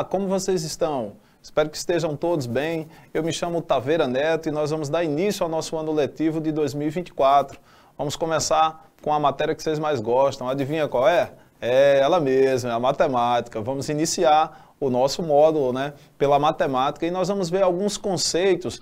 Ah, como vocês estão? Espero que estejam todos bem. Eu me chamo Taveira Neto e nós vamos dar início ao nosso ano letivo de 2024. Vamos começar com a matéria que vocês mais gostam. Adivinha qual é? É ela mesma, é a matemática. Vamos iniciar o nosso módulo né, pela matemática e nós vamos ver alguns conceitos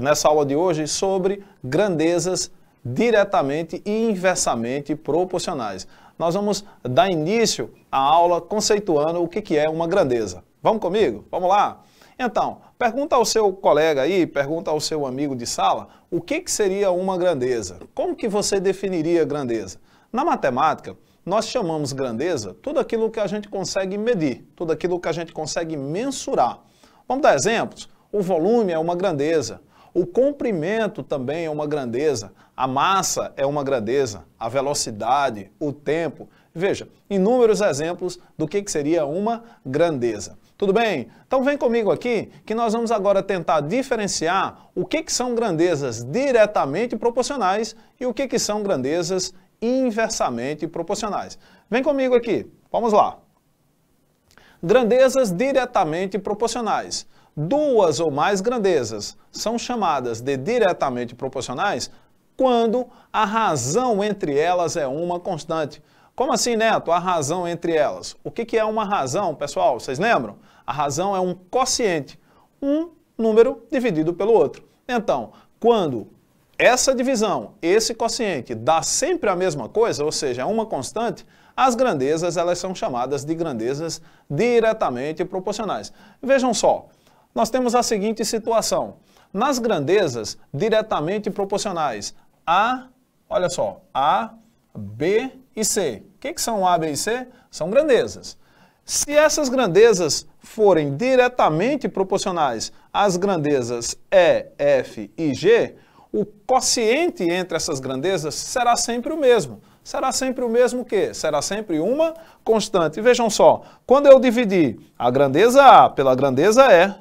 nessa aula de hoje sobre grandezas diretamente e inversamente proporcionais nós vamos dar início à aula conceituando o que, que é uma grandeza. Vamos comigo? Vamos lá? Então, pergunta ao seu colega aí, pergunta ao seu amigo de sala, o que, que seria uma grandeza? Como que você definiria grandeza? Na matemática, nós chamamos grandeza tudo aquilo que a gente consegue medir, tudo aquilo que a gente consegue mensurar. Vamos dar exemplos? O volume é uma grandeza, o comprimento também é uma grandeza, a massa é uma grandeza, a velocidade, o tempo. Veja, inúmeros exemplos do que, que seria uma grandeza. Tudo bem? Então vem comigo aqui que nós vamos agora tentar diferenciar o que, que são grandezas diretamente proporcionais e o que, que são grandezas inversamente proporcionais. Vem comigo aqui, vamos lá. Grandezas diretamente proporcionais duas ou mais grandezas são chamadas de diretamente proporcionais quando a razão entre elas é uma constante. Como assim, Neto? A razão entre elas. O que é uma razão, pessoal? Vocês lembram? A razão é um quociente, um número dividido pelo outro. Então, quando essa divisão, esse quociente, dá sempre a mesma coisa, ou seja, é uma constante, as grandezas elas são chamadas de grandezas diretamente proporcionais. Vejam só, nós temos a seguinte situação. Nas grandezas diretamente proporcionais, A, olha só, A, B e C. O que, que são A, B e C? São grandezas. Se essas grandezas forem diretamente proporcionais às grandezas E, F e G, o quociente entre essas grandezas será sempre o mesmo. Será sempre o mesmo que? Será sempre uma constante. Vejam só, quando eu dividir a grandeza A pela grandeza E,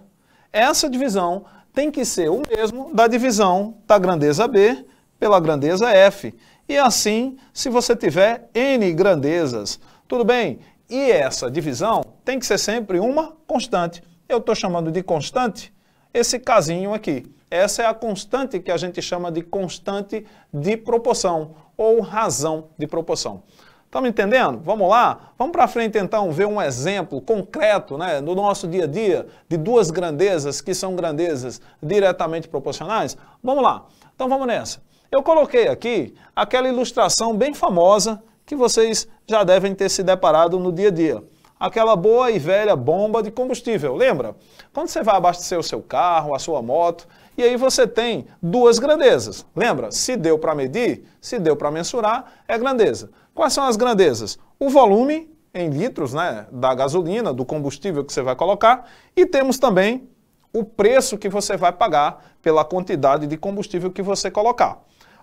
essa divisão tem que ser o mesmo da divisão da grandeza B pela grandeza F. E assim, se você tiver N grandezas, tudo bem? E essa divisão tem que ser sempre uma constante. Eu estou chamando de constante esse casinho aqui. Essa é a constante que a gente chama de constante de proporção ou razão de proporção. Tá Estamos entendendo? Vamos lá? Vamos para frente então ver um exemplo concreto né, no nosso dia a dia de duas grandezas que são grandezas diretamente proporcionais? Vamos lá. Então vamos nessa. Eu coloquei aqui aquela ilustração bem famosa que vocês já devem ter se deparado no dia a dia. Aquela boa e velha bomba de combustível, lembra? Quando você vai abastecer o seu carro, a sua moto, e aí você tem duas grandezas. Lembra? Se deu para medir, se deu para mensurar, é grandeza. Quais são as grandezas? O volume em litros né, da gasolina, do combustível que você vai colocar, e temos também o preço que você vai pagar pela quantidade de combustível que você colocar.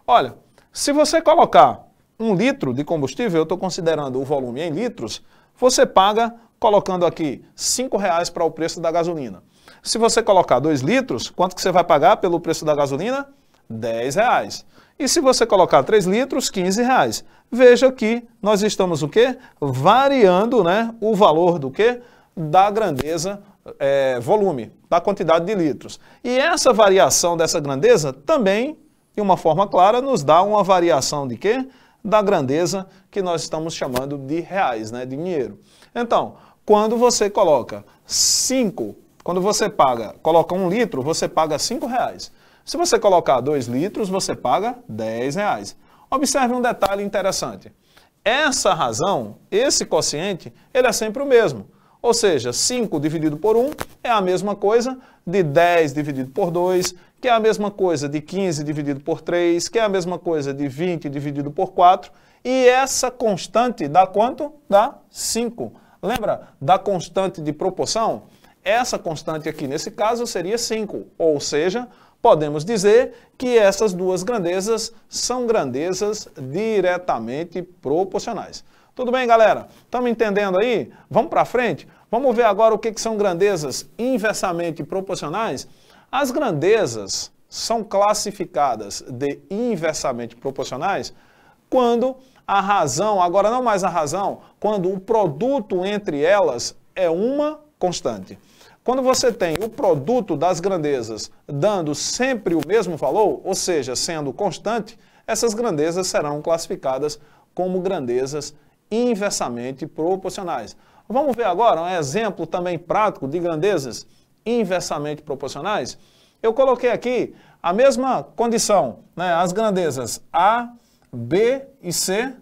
Olha, se você colocar um litro de combustível, eu estou considerando o volume em litros, você paga colocando aqui R$ reais para o preço da gasolina. Se você colocar 2 litros, quanto que você vai pagar pelo preço da gasolina? R$ reais. E se você colocar 3 litros, 15 reais. Veja que nós estamos o quê? Variando né, o valor do quê? Da grandeza é, volume, da quantidade de litros. E essa variação dessa grandeza também, de uma forma clara, nos dá uma variação de quê? Da grandeza que nós estamos chamando de reais, né, de dinheiro. Então, quando você coloca 5, quando você paga, coloca um litro, você paga 5 reais. Se você colocar 2 litros, você paga 10 reais. Observe um detalhe interessante. Essa razão, esse quociente, ele é sempre o mesmo. Ou seja, 5 dividido por 1 é a mesma coisa de 10 dividido por 2, que é a mesma coisa de 15 dividido por 3, que é a mesma coisa de 20 dividido por 4. E essa constante dá quanto? Dá 5. Lembra da constante de proporção? Essa constante aqui, nesse caso, seria 5, ou seja, podemos dizer que essas duas grandezas são grandezas diretamente proporcionais. Tudo bem, galera? Estamos entendendo aí? Vamos para frente? Vamos ver agora o que, que são grandezas inversamente proporcionais? As grandezas são classificadas de inversamente proporcionais quando a razão, agora não mais a razão, quando o produto entre elas é uma constante. Quando você tem o produto das grandezas dando sempre o mesmo valor, ou seja, sendo constante, essas grandezas serão classificadas como grandezas inversamente proporcionais. Vamos ver agora um exemplo também prático de grandezas inversamente proporcionais? Eu coloquei aqui a mesma condição, né? as grandezas A, B e C,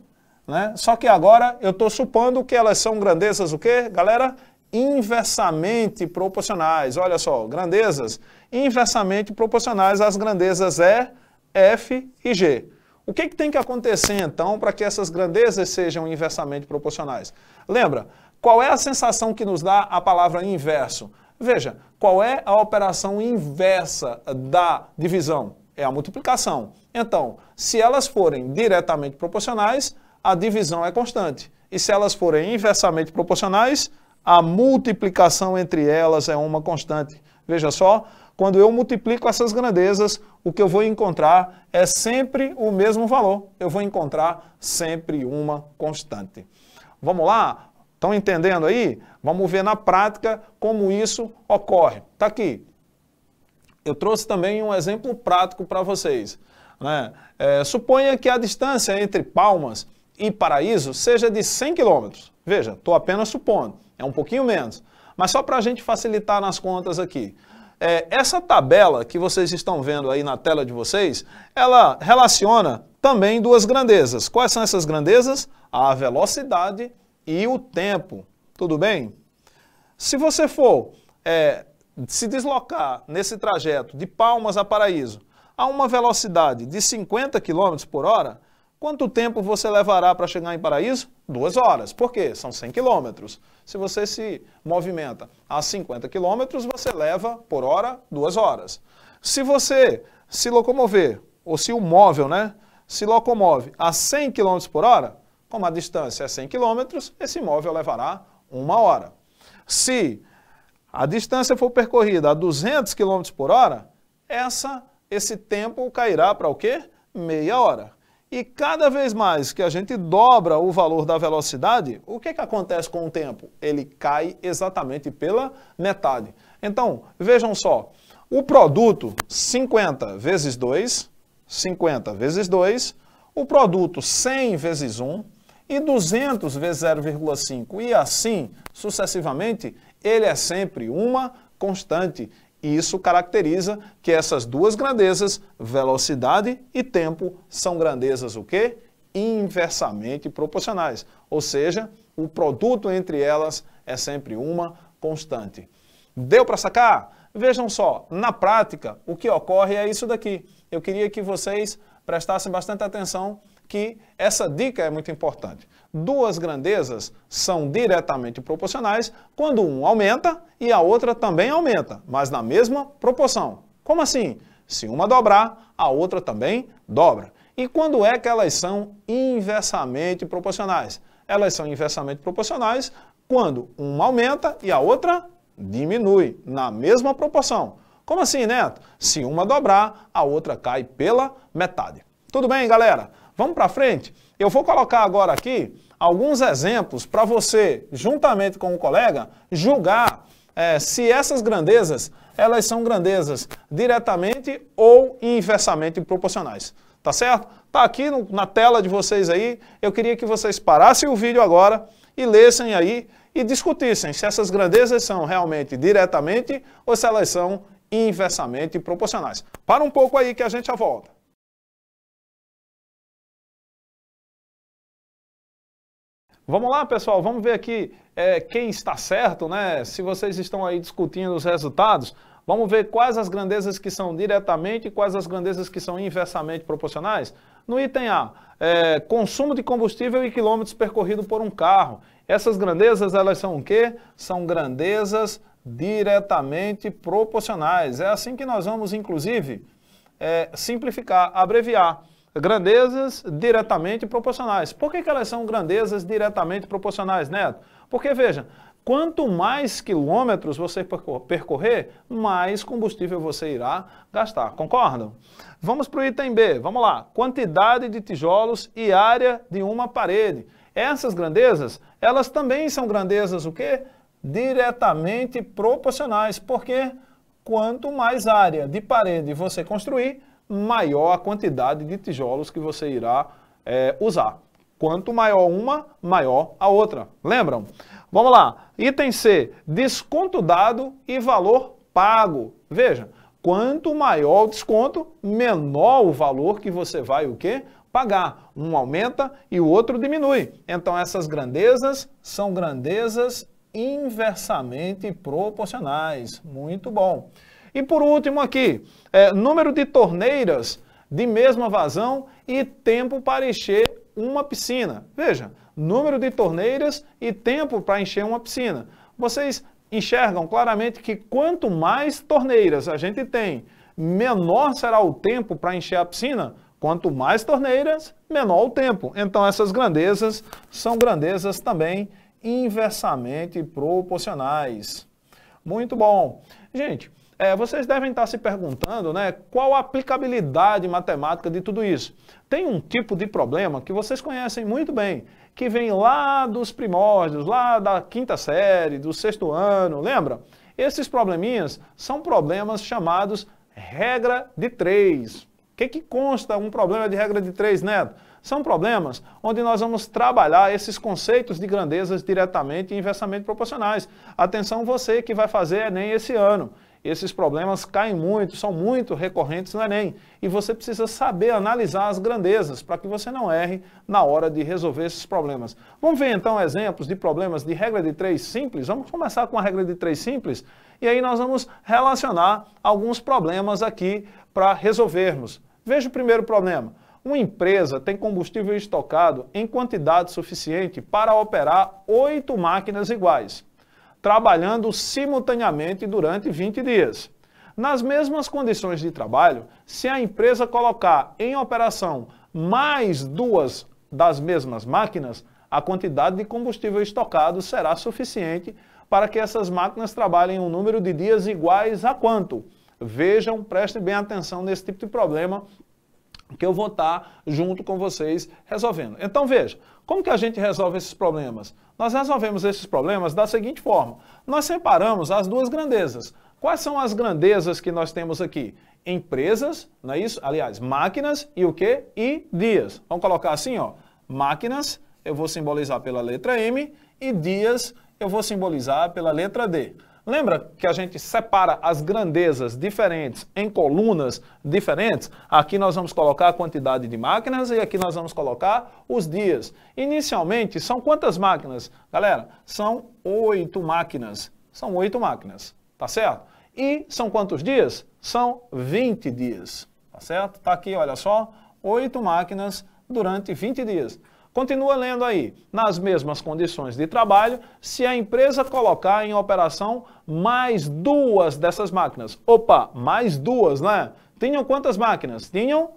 né? só que agora eu estou supondo que elas são grandezas o quê, galera? inversamente proporcionais. Olha só, grandezas inversamente proporcionais às grandezas E, F e G. O que, que tem que acontecer, então, para que essas grandezas sejam inversamente proporcionais? Lembra, qual é a sensação que nos dá a palavra inverso? Veja, qual é a operação inversa da divisão? É a multiplicação. Então, se elas forem diretamente proporcionais, a divisão é constante. E se elas forem inversamente proporcionais, a multiplicação entre elas é uma constante. Veja só, quando eu multiplico essas grandezas, o que eu vou encontrar é sempre o mesmo valor. Eu vou encontrar sempre uma constante. Vamos lá? Estão entendendo aí? Vamos ver na prática como isso ocorre. Está aqui. Eu trouxe também um exemplo prático para vocês. Né? É, suponha que a distância entre Palmas e Paraíso seja de 100 quilômetros. Veja, estou apenas supondo, é um pouquinho menos. Mas só para a gente facilitar nas contas aqui. É, essa tabela que vocês estão vendo aí na tela de vocês, ela relaciona também duas grandezas. Quais são essas grandezas? A velocidade e o tempo. Tudo bem? Se você for é, se deslocar nesse trajeto de Palmas a Paraíso a uma velocidade de 50 km por hora, Quanto tempo você levará para chegar em paraíso? Duas horas. Por quê? São 100 quilômetros. Se você se movimenta a 50 quilômetros, você leva, por hora, duas horas. Se você se locomover, ou se o móvel né, se locomove a 100 km por hora, como a distância é 100 km, esse móvel levará uma hora. Se a distância for percorrida a 200 km por hora, essa, esse tempo cairá para o quê? Meia hora. E cada vez mais que a gente dobra o valor da velocidade, o que, que acontece com o tempo? Ele cai exatamente pela metade. Então, vejam só, o produto 50 vezes 2, 50 vezes 2, o produto 100 vezes 1 e 200 vezes 0,5 e assim sucessivamente, ele é sempre uma constante. E isso caracteriza que essas duas grandezas, velocidade e tempo, são grandezas o quê? Inversamente proporcionais. Ou seja, o produto entre elas é sempre uma constante. Deu para sacar? Vejam só, na prática, o que ocorre é isso daqui. Eu queria que vocês prestassem bastante atenção que essa dica é muito importante. Duas grandezas são diretamente proporcionais quando um aumenta e a outra também aumenta, mas na mesma proporção. Como assim? Se uma dobrar, a outra também dobra. E quando é que elas são inversamente proporcionais? Elas são inversamente proporcionais quando uma aumenta e a outra diminui, na mesma proporção. Como assim, Neto? Se uma dobrar, a outra cai pela metade. Tudo bem, galera? Vamos para frente? Eu vou colocar agora aqui alguns exemplos para você, juntamente com o colega, julgar é, se essas grandezas, elas são grandezas diretamente ou inversamente proporcionais. Tá certo? Tá aqui no, na tela de vocês aí. Eu queria que vocês parassem o vídeo agora e lessem aí e discutissem se essas grandezas são realmente diretamente ou se elas são inversamente proporcionais. Para um pouco aí que a gente já volta. Vamos lá, pessoal, vamos ver aqui é, quem está certo, né? Se vocês estão aí discutindo os resultados, vamos ver quais as grandezas que são diretamente e quais as grandezas que são inversamente proporcionais. No item A, é, consumo de combustível e quilômetros percorrido por um carro. Essas grandezas, elas são o quê? São grandezas diretamente proporcionais. É assim que nós vamos, inclusive, é, simplificar, abreviar grandezas diretamente proporcionais. Por que, que elas são grandezas diretamente proporcionais, Neto? Porque, veja, Quanto mais quilômetros você percorrer, mais combustível você irá gastar. Concordam? Vamos para o item B. Vamos lá. Quantidade de tijolos e área de uma parede. Essas grandezas, elas também são grandezas o quê? Diretamente proporcionais. Porque quanto mais área de parede você construir, maior a quantidade de tijolos que você irá é, usar. Quanto maior uma, maior a outra. Lembram? Vamos lá. Item C: desconto dado e valor pago. Veja, quanto maior o desconto, menor o valor que você vai o quê? pagar. Um aumenta e o outro diminui. Então essas grandezas são grandezas inversamente proporcionais. Muito bom. E por último aqui, é, número de torneiras de mesma vazão e tempo para encher uma piscina. Veja, número de torneiras e tempo para encher uma piscina. Vocês enxergam claramente que quanto mais torneiras a gente tem, menor será o tempo para encher a piscina. Quanto mais torneiras, menor o tempo. Então, essas grandezas são grandezas também inversamente proporcionais. Muito bom. Gente, é, vocês devem estar se perguntando né, qual a aplicabilidade matemática de tudo isso. Tem um tipo de problema que vocês conhecem muito bem, que vem lá dos primórdios, lá da quinta série, do sexto ano, lembra? Esses probleminhas são problemas chamados regra de três. O que, que consta um problema de regra de três, Neto? São problemas onde nós vamos trabalhar esses conceitos de grandezas diretamente e inversamente proporcionais. Atenção você que vai fazer Enem esse ano. Esses problemas caem muito, são muito recorrentes no Enem. E você precisa saber analisar as grandezas para que você não erre na hora de resolver esses problemas. Vamos ver então exemplos de problemas de regra de três simples? Vamos começar com a regra de três simples? E aí nós vamos relacionar alguns problemas aqui para resolvermos. Veja o primeiro problema. Uma empresa tem combustível estocado em quantidade suficiente para operar oito máquinas iguais trabalhando simultaneamente durante 20 dias. Nas mesmas condições de trabalho, se a empresa colocar em operação mais duas das mesmas máquinas, a quantidade de combustível estocado será suficiente para que essas máquinas trabalhem um número de dias iguais a quanto? Vejam, prestem bem atenção nesse tipo de problema que eu vou estar tá junto com vocês resolvendo. Então veja, como que a gente resolve esses problemas? Nós resolvemos esses problemas da seguinte forma: nós separamos as duas grandezas. Quais são as grandezas que nós temos aqui? Empresas, não é isso? Aliás, máquinas e o quê? E dias. Vamos colocar assim, ó. Máquinas, eu vou simbolizar pela letra M, e dias, eu vou simbolizar pela letra D. Lembra que a gente separa as grandezas diferentes em colunas diferentes? Aqui nós vamos colocar a quantidade de máquinas e aqui nós vamos colocar os dias. Inicialmente, são quantas máquinas? Galera, são oito máquinas. São oito máquinas, tá certo? E são quantos dias? São 20 dias, tá certo? Tá aqui, olha só, oito máquinas durante 20 dias. Continua lendo aí. Nas mesmas condições de trabalho, se a empresa colocar em operação mais duas dessas máquinas. Opa, mais duas, né? Tinham quantas máquinas? Tinham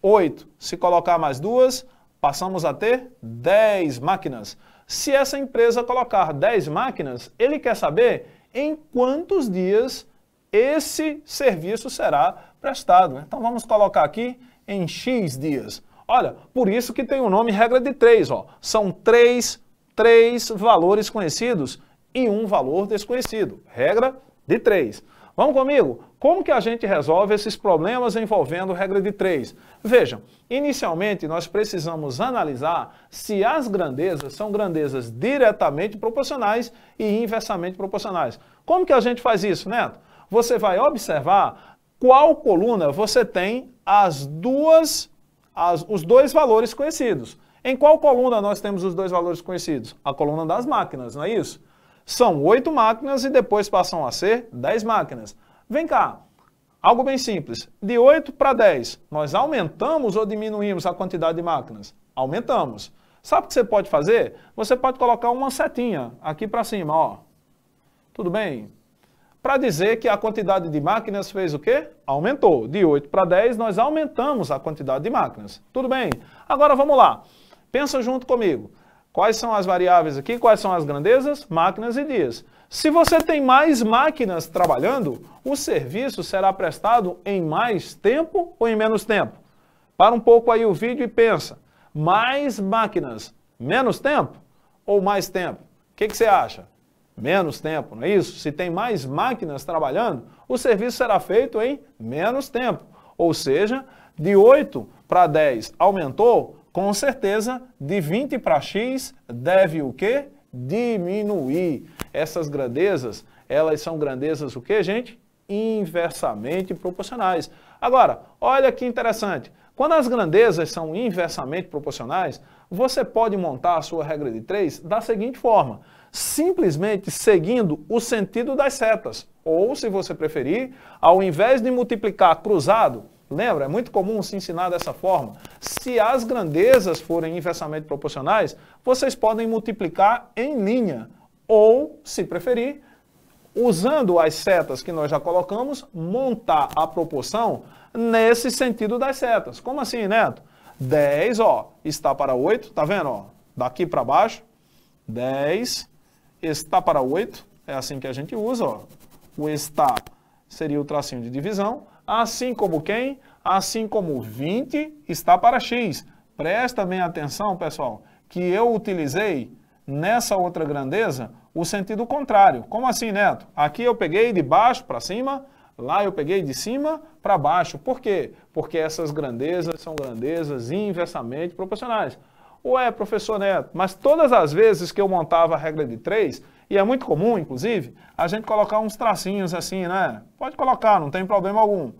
oito. Se colocar mais duas, passamos a ter dez máquinas. Se essa empresa colocar dez máquinas, ele quer saber em quantos dias esse serviço será prestado. Né? Então vamos colocar aqui em X dias. Olha, por isso que tem o nome regra de três. Ó. São três, três valores conhecidos e um valor desconhecido. Regra de três. Vamos comigo? Como que a gente resolve esses problemas envolvendo regra de três? Vejam, inicialmente nós precisamos analisar se as grandezas são grandezas diretamente proporcionais e inversamente proporcionais. Como que a gente faz isso, Neto? Você vai observar qual coluna você tem as duas as, os dois valores conhecidos. Em qual coluna nós temos os dois valores conhecidos? A coluna das máquinas, não é isso? São oito máquinas e depois passam a ser dez máquinas. Vem cá, algo bem simples. De 8 para 10, nós aumentamos ou diminuímos a quantidade de máquinas? Aumentamos. Sabe o que você pode fazer? Você pode colocar uma setinha aqui para cima, ó. Tudo bem? para dizer que a quantidade de máquinas fez o quê? Aumentou. De 8 para 10, nós aumentamos a quantidade de máquinas. Tudo bem? Agora vamos lá. Pensa junto comigo. Quais são as variáveis aqui? Quais são as grandezas? Máquinas e dias. Se você tem mais máquinas trabalhando, o serviço será prestado em mais tempo ou em menos tempo? Para um pouco aí o vídeo e pensa. Mais máquinas, menos tempo ou mais tempo? O que, que você acha? menos tempo, não é isso? Se tem mais máquinas trabalhando, o serviço será feito em menos tempo. Ou seja, de 8 para 10 aumentou, com certeza de 20 para X deve o quê? Diminuir. Essas grandezas, elas são grandezas o quê, gente? Inversamente proporcionais. Agora, olha que interessante. Quando as grandezas são inversamente proporcionais, você pode montar a sua regra de 3 da seguinte forma simplesmente seguindo o sentido das setas. Ou, se você preferir, ao invés de multiplicar cruzado, lembra? É muito comum se ensinar dessa forma. Se as grandezas forem inversamente proporcionais, vocês podem multiplicar em linha. Ou, se preferir, usando as setas que nós já colocamos, montar a proporção nesse sentido das setas. Como assim, Neto? 10, ó, está para 8, tá vendo, ó? Daqui para baixo, 10 está para 8, é assim que a gente usa, ó. o está seria o tracinho de divisão, assim como quem, assim como 20 está para x. Presta bem atenção, pessoal, que eu utilizei nessa outra grandeza o sentido contrário. Como assim, Neto? Aqui eu peguei de baixo para cima, lá eu peguei de cima para baixo. Por quê? Porque essas grandezas são grandezas inversamente proporcionais. Ué, professor Neto, mas todas as vezes que eu montava a regra de três, e é muito comum, inclusive, a gente colocar uns tracinhos assim, né? Pode colocar, não tem problema algum.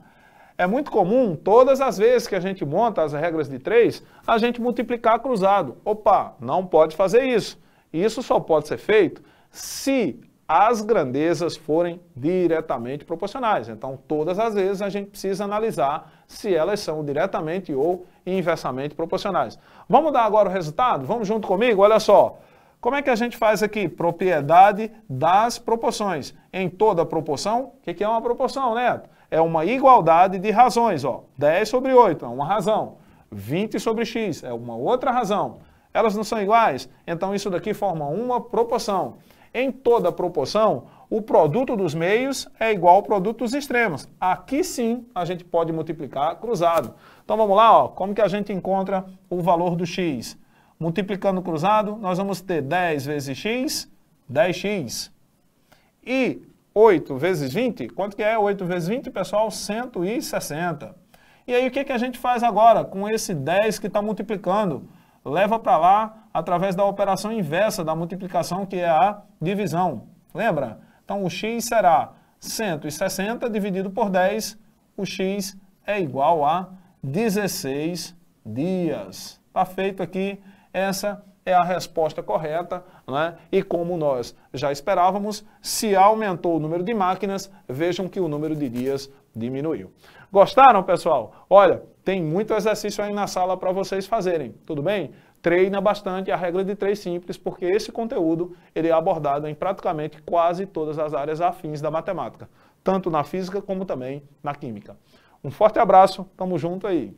É muito comum, todas as vezes que a gente monta as regras de três, a gente multiplicar cruzado. Opa, não pode fazer isso. Isso só pode ser feito se as grandezas forem diretamente proporcionais. Então, todas as vezes a gente precisa analisar se elas são diretamente ou inversamente proporcionais. Vamos dar agora o resultado? Vamos junto comigo? Olha só. Como é que a gente faz aqui? Propriedade das proporções. Em toda proporção, o que é uma proporção, né? É uma igualdade de razões. Ó. 10 sobre 8 é uma razão. 20 sobre x é uma outra razão. Elas não são iguais? Então, isso daqui forma uma proporção em toda proporção, o produto dos meios é igual ao produto dos extremos. Aqui sim a gente pode multiplicar cruzado. Então vamos lá, ó, como que a gente encontra o valor do x? Multiplicando cruzado, nós vamos ter 10 vezes x, 10x. E 8 vezes 20, quanto que é 8 vezes 20, pessoal? 160. E aí o que, que a gente faz agora com esse 10 que está multiplicando? leva para lá através da operação inversa da multiplicação, que é a divisão. Lembra? Então, o x será 160 dividido por 10, o x é igual a 16 dias. Está feito aqui essa é a resposta correta, né? e como nós já esperávamos, se aumentou o número de máquinas, vejam que o número de dias diminuiu. Gostaram, pessoal? Olha, tem muito exercício aí na sala para vocês fazerem, tudo bem? Treina bastante a regra de três simples, porque esse conteúdo ele é abordado em praticamente quase todas as áreas afins da matemática, tanto na física como também na química. Um forte abraço, tamo junto aí!